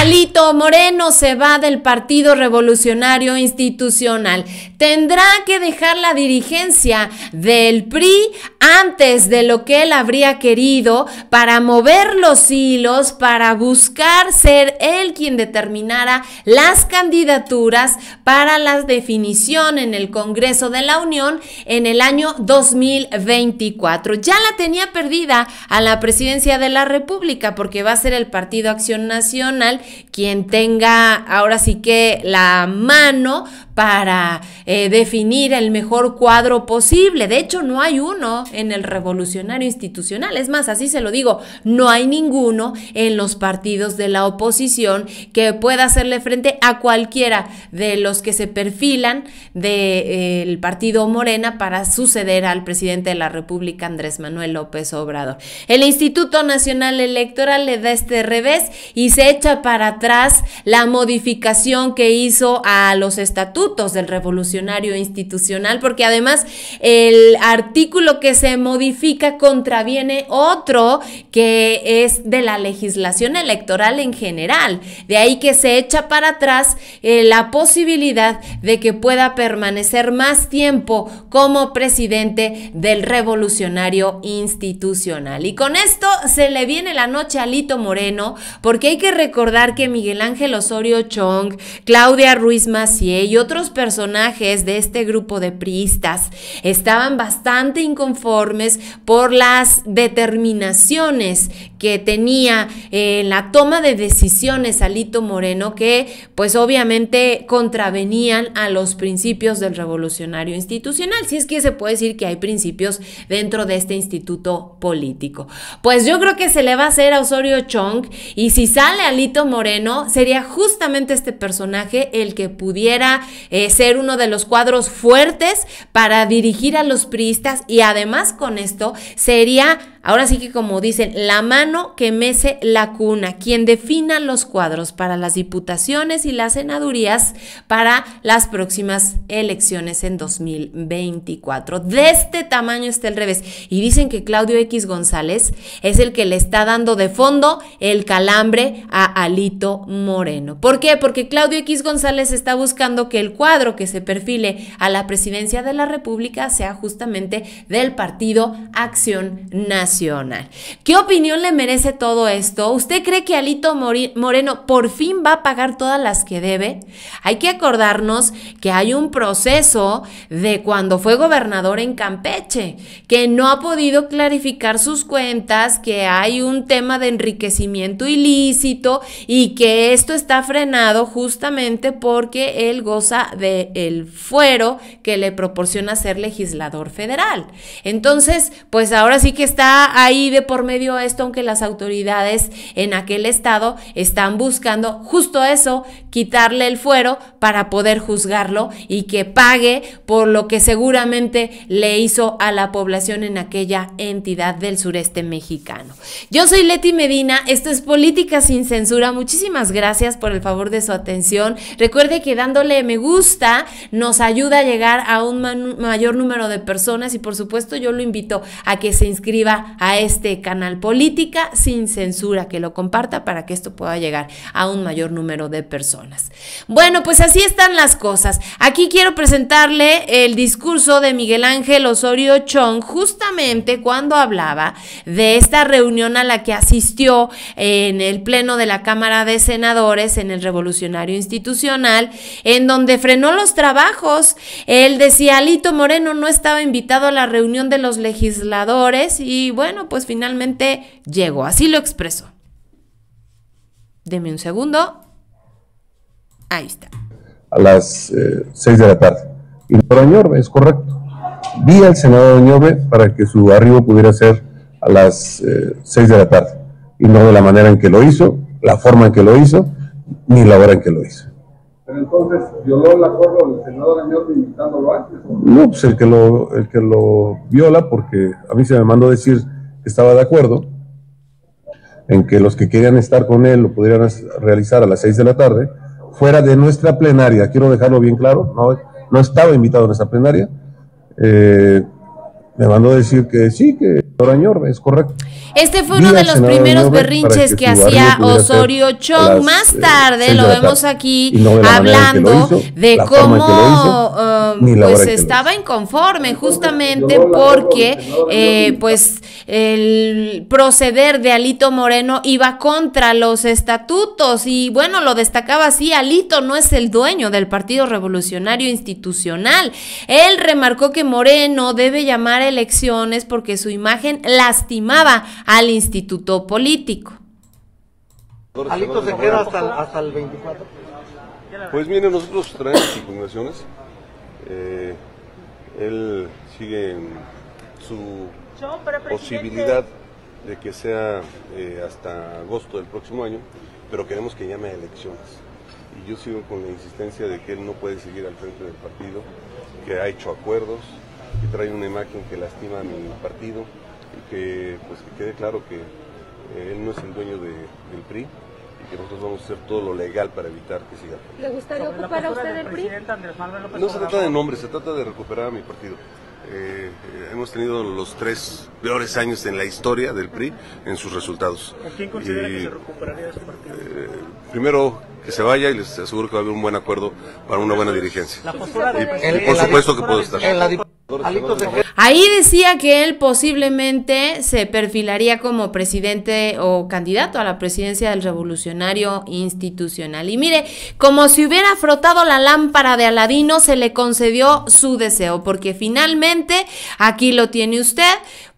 Alito Moreno se va del Partido Revolucionario Institucional. Tendrá que dejar la dirigencia del PRI antes de lo que él habría querido para mover los hilos, para buscar ser él quien determinara las candidaturas para la definición en el Congreso de la Unión en el año 2024. Ya la tenía perdida a la presidencia de la República porque va a ser el Partido Acción Nacional quien tenga ahora sí que la mano para eh, definir el mejor cuadro posible. De hecho, no hay uno en el revolucionario institucional. Es más, así se lo digo, no hay ninguno en los partidos de la oposición que pueda hacerle frente a cualquiera de los que se perfilan del eh, partido Morena para suceder al presidente de la República, Andrés Manuel López Obrador. El Instituto Nacional Electoral le da este revés y se echa para atrás la modificación que hizo a los estatutos del revolucionario institucional, porque además el artículo que se modifica contraviene otro que es de la legislación electoral en general. De ahí que se echa para atrás eh, la posibilidad de que pueda permanecer más tiempo como presidente del revolucionario institucional. Y con esto se le viene la noche a Lito Moreno, porque hay que recordar que Miguel Ángel Osorio Chong, Claudia Ruiz Macié y otros personajes de este grupo de priistas estaban bastante inconformes por las determinaciones que tenía eh, en la toma de decisiones Alito Moreno, que pues obviamente contravenían a los principios del revolucionario institucional, si es que se puede decir que hay principios dentro de este instituto político. Pues yo creo que se le va a hacer a Osorio Chong y si sale Alito Moreno, sería justamente este personaje el que pudiera eh, ser uno de los cuadros fuertes para dirigir a los priistas y además con esto sería Ahora sí que como dicen, la mano que mece la cuna, quien defina los cuadros para las diputaciones y las senadurías para las próximas elecciones en 2024. De este tamaño está el revés. Y dicen que Claudio X González es el que le está dando de fondo el calambre a Alito Moreno. ¿Por qué? Porque Claudio X González está buscando que el cuadro que se perfile a la presidencia de la República sea justamente del partido Acción Nacional ¿Qué opinión le merece todo esto? ¿Usted cree que Alito Moreno por fin va a pagar todas las que debe? Hay que acordarnos que hay un proceso de cuando fue gobernador en Campeche, que no ha podido clarificar sus cuentas, que hay un tema de enriquecimiento ilícito y que esto está frenado justamente porque él goza del el fuero que le proporciona ser legislador federal. Entonces, pues ahora sí que está ahí de por medio esto, aunque las autoridades en aquel estado están buscando justo eso, quitarle el fuero para poder juzgarlo y que pague por lo que seguramente le hizo a la población en aquella entidad del sureste mexicano. Yo soy Leti Medina, esto es Política sin Censura, muchísimas gracias por el favor de su atención. Recuerde que dándole me gusta nos ayuda a llegar a un mayor número de personas y por supuesto yo lo invito a que se inscriba a este canal Política sin censura, que lo comparta para que esto pueda llegar a un mayor número de personas. Bueno, pues así están las cosas. Aquí quiero presentarle el discurso de Miguel Ángel Osorio Chong, justamente cuando hablaba de esta reunión a la que asistió en el Pleno de la Cámara de Senadores en el Revolucionario Institucional, en donde frenó los trabajos. Él decía, Alito Moreno no estaba invitado a la reunión de los legisladores y bueno, pues finalmente llego, así lo expreso. Deme un segundo. Ahí está. A las 6 eh, de la tarde. Y por Añorbe, es correcto. Vi al senador Añorbe para que su arribo pudiera ser a las 6 eh, de la tarde. Y no de la manera en que lo hizo, la forma en que lo hizo, ni la hora en que lo hizo. Pero entonces violó el acuerdo del senador Añor invitándolo antes. No, pues el que lo, el que lo viola, porque a mí se me mandó decir que estaba de acuerdo en que los que querían estar con él lo pudieran realizar a las 6 de la tarde, fuera de nuestra plenaria. Quiero dejarlo bien claro, no, estaba invitado a nuestra plenaria. Eh, me mandó decir que sí, que Añor es correcto. Este fue uno de los primeros berrinches que, hacía Osorio Chong. Más eh, tarde lo vemos aquí hablando de cómo um, pues estaba inconforme justamente porque eh, pues el proceder de Alito Moreno iba contra los estatutos y bueno, lo destacaba así, Alito no es el dueño del Partido Revolucionario Institucional. Él remarcó que Moreno debe llamar elecciones porque su imagen lastimaba al Instituto Político. ¿Alito se queda hasta el, hasta el 24? Pues mire, nosotros traemos impugnaciones. Eh, él sigue su posibilidad de que sea eh, hasta agosto del próximo año, pero queremos que llame a elecciones. Y yo sigo con la insistencia de que él no puede seguir al frente del partido, que ha hecho acuerdos, que trae una imagen que lastima a mi partido, y que pues quede claro que eh, él no es el dueño del PRI y que nosotros vamos a hacer todo lo legal para evitar que siga. ¿Le gustaría ocupar a usted el PRI? no se trata de nombres, se trata de recuperar a mi partido. Eh, eh, hemos tenido los tres peores años en la historia del PRI en sus resultados. quién considera que se recuperaría su partido? primero que se vaya y les aseguro que va a haber un buen acuerdo para una buena dirigencia. La por supuesto que puedo estar. Ahí decía que él posiblemente se perfilaría como presidente o candidato a la presidencia del revolucionario institucional. Y mire, como si hubiera frotado la lámpara de Aladino, se le concedió su deseo, porque finalmente, aquí lo tiene usted,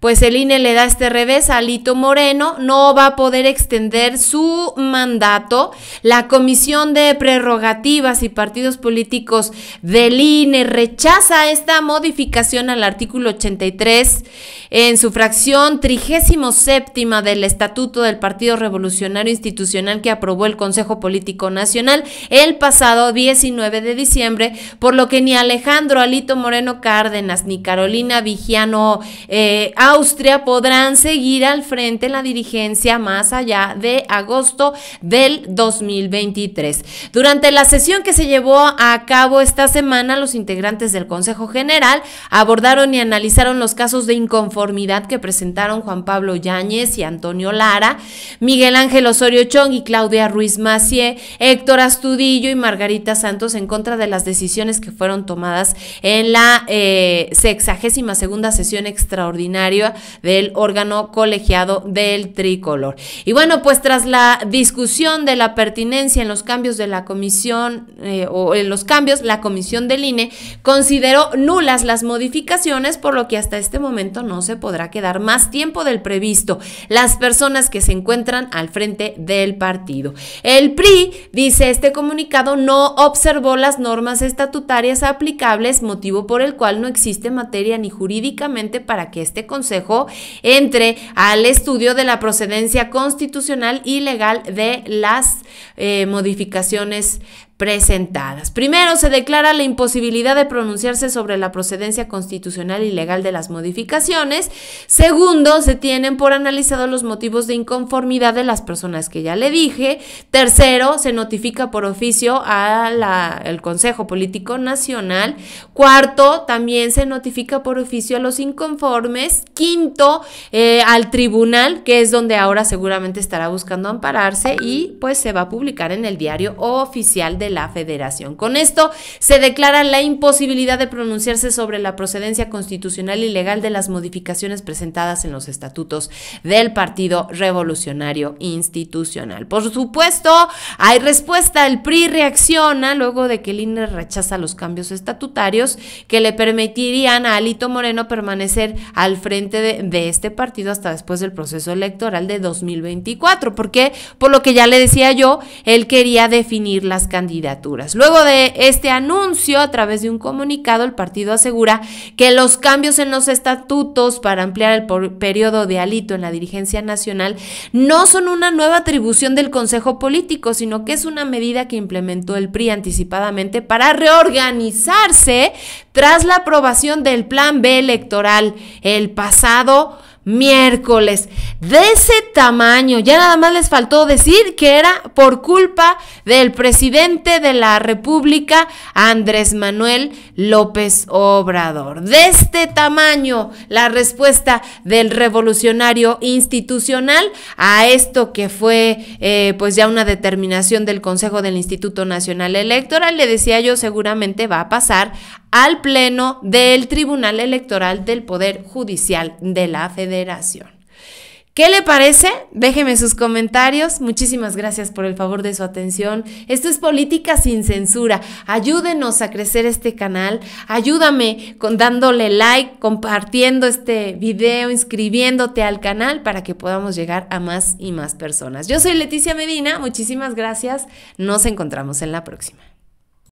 pues el INE le da este revés a Alito Moreno, no va a poder extender su mandato. La Comisión de Prerrogativas y Partidos Políticos del INE rechaza esta modificación al artículo 83 en su fracción 37 del Estatuto del Partido Revolucionario Institucional que aprobó el Consejo Político Nacional el pasado 19 de diciembre, por lo que ni Alejandro Alito Moreno Cárdenas ni Carolina Vigiano eh, Austria podrán seguir al frente en la dirigencia más allá de agosto del 2023. Durante la sesión que se llevó a cabo esta semana, los integrantes del Consejo General Abordaron y analizaron los casos de inconformidad que presentaron Juan Pablo Yáñez y Antonio Lara, Miguel Ángel Osorio Chong y Claudia Ruiz Macié, Héctor Astudillo y Margarita Santos en contra de las decisiones que fueron tomadas en la eh, sexagésima segunda sesión extraordinaria del órgano colegiado del tricolor. Y bueno, pues tras la discusión de la pertinencia en los cambios de la comisión eh, o en los cambios, la comisión del INE consideró nulas las modificaciones modificaciones, por lo que hasta este momento no se podrá quedar más tiempo del previsto las personas que se encuentran al frente del partido. El PRI, dice este comunicado, no observó las normas estatutarias aplicables, motivo por el cual no existe materia ni jurídicamente para que este Consejo entre al estudio de la procedencia constitucional y legal de las eh, modificaciones presentadas. Primero, se declara la imposibilidad de pronunciarse sobre la procedencia constitucional y legal de las modificaciones. Segundo, se tienen por analizado los motivos de inconformidad de las personas que ya le dije. Tercero, se notifica por oficio al Consejo Político Nacional. Cuarto, también se notifica por oficio a los inconformes. Quinto, eh, al tribunal, que es donde ahora seguramente estará buscando ampararse y pues se va a publicar en el diario oficial de la federación. Con esto se declara la imposibilidad de pronunciarse sobre la procedencia constitucional y legal de las modificaciones presentadas en los estatutos del Partido Revolucionario Institucional. Por supuesto, hay respuesta. El PRI reacciona luego de que el INE rechaza los cambios estatutarios que le permitirían a Alito Moreno permanecer al frente de, de este partido hasta después del proceso electoral de 2024. Porque, por lo que ya le decía yo, él quería definir las candidaturas Luego de este anuncio, a través de un comunicado, el partido asegura que los cambios en los estatutos para ampliar el periodo de alito en la dirigencia nacional no son una nueva atribución del Consejo Político, sino que es una medida que implementó el PRI anticipadamente para reorganizarse tras la aprobación del Plan B electoral el pasado miércoles. De ese tamaño, ya nada más les faltó decir que era por culpa del presidente de la República, Andrés Manuel López Obrador. De este tamaño, la respuesta del revolucionario institucional a esto que fue eh, pues ya una determinación del Consejo del Instituto Nacional Electoral, le decía yo, seguramente va a pasar al Pleno del Tribunal Electoral del Poder Judicial de la Federación. ¿Qué le parece? Déjeme sus comentarios. Muchísimas gracias por el favor de su atención. Esto es Política sin Censura. Ayúdenos a crecer este canal. Ayúdame con dándole like, compartiendo este video, inscribiéndote al canal para que podamos llegar a más y más personas. Yo soy Leticia Medina. Muchísimas gracias. Nos encontramos en la próxima.